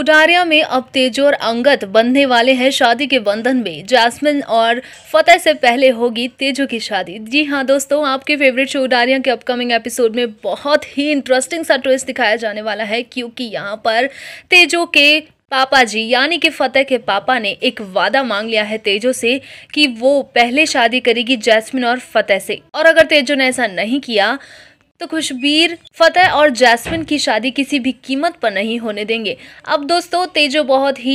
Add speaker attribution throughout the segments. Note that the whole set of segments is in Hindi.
Speaker 1: उडारिया में अब तेजो और अंगत बंधने वाले हैं शादी के बंधन में जैस्मिन और फतेह से पहले होगी तेजो की शादी जी हाँ दोस्तों आपके फेवरेट शो उडारिया के अपकमिंग एपिसोड में बहुत ही इंटरेस्टिंग सा ट्विस्ट दिखाया जाने वाला है क्योंकि यहाँ पर तेजो के पापा जी यानी कि फतेह के पापा ने एक वादा मांग लिया है तेजो से कि वो पहले शादी करेगी जैस्मिन और फतेह से और अगर तेजो ने ऐसा नहीं किया तो खुशबीर फतेह और जैस्मिन की शादी किसी भी कीमत पर नहीं होने देंगे अब दोस्तों तेजो बहुत ही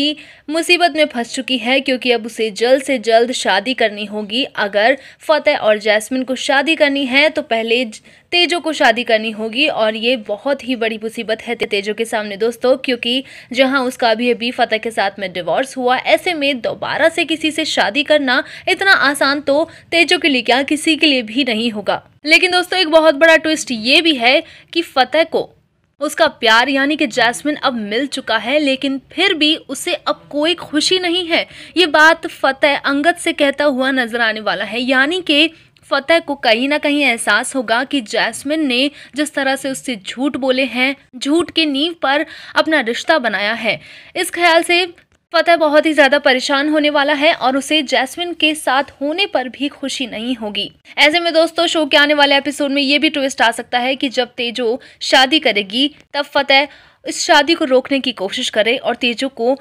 Speaker 1: मुसीबत में फंस चुकी है क्योंकि अब उसे जल्द से जल्द शादी करनी होगी अगर फतेह और जैस्मिन को शादी करनी है तो पहले तेजो को शादी करनी होगी और ये बहुत ही बड़ी मुसीबत है तेजो के सामने दोस्तों क्योंकि जहां उसका अभी अभी फतेह के साथ में डिवोर्स हुआ ऐसे में दोबारा से किसी से शादी करना इतना आसान तो तेजो के लिए क्या किसी के लिए भी नहीं होगा लेकिन दोस्तों एक बहुत बड़ा ट्विस्ट ये भी है कि फतेह को उसका प्यार यानी कि जैस्मिन अब मिल चुका है लेकिन फिर भी उसे अब कोई खुशी नहीं है ये बात फतेह अंगद से कहता हुआ नजर आने वाला है यानी कि फतेह को कहीं ना कहीं एहसास होगा कि जैस्मिन ने जिस तरह से उससे झूठ बोले हैं झूठ के नींव पर अपना रिश्ता बनाया है इस ख्याल से फतेह बहुत ही ज्यादा परेशान होने वाला है और उसे जैस्मिन के साथ होने पर भी खुशी नहीं होगी ऐसे में दोस्तों शो के आने वाले एपिसोड में ये भी ट्विस्ट आ सकता है कि जब तेजो शादी करेगी तब फतेह इस शादी को रोकने की कोशिश करे और तेजो को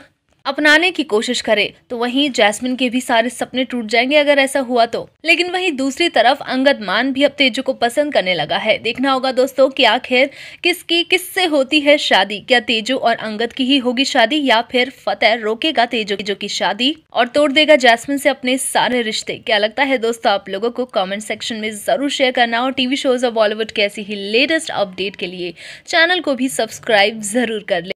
Speaker 1: अपनाने की कोशिश करे तो वहीं जैस्मिन के भी सारे सपने टूट जाएंगे अगर ऐसा हुआ तो लेकिन वहीं दूसरी तरफ अंगद मान भी अब तेजू को पसंद करने लगा है देखना होगा दोस्तों कि आखिर किसकी किससे होती है शादी क्या तेजू और अंगद की ही होगी शादी या फिर फतेह रोकेगा तेजू तेजो की शादी और तोड़ देगा जैसमिन से अपने सारे रिश्ते क्या लगता है दोस्तों आप लोगों को कॉमेंट सेक्शन में जरूर शेयर करना और टीवी शोज और बॉलीवुड के ऐसी ही लेटेस्ट अपडेट के लिए चैनल को भी सब्सक्राइब जरूर कर ले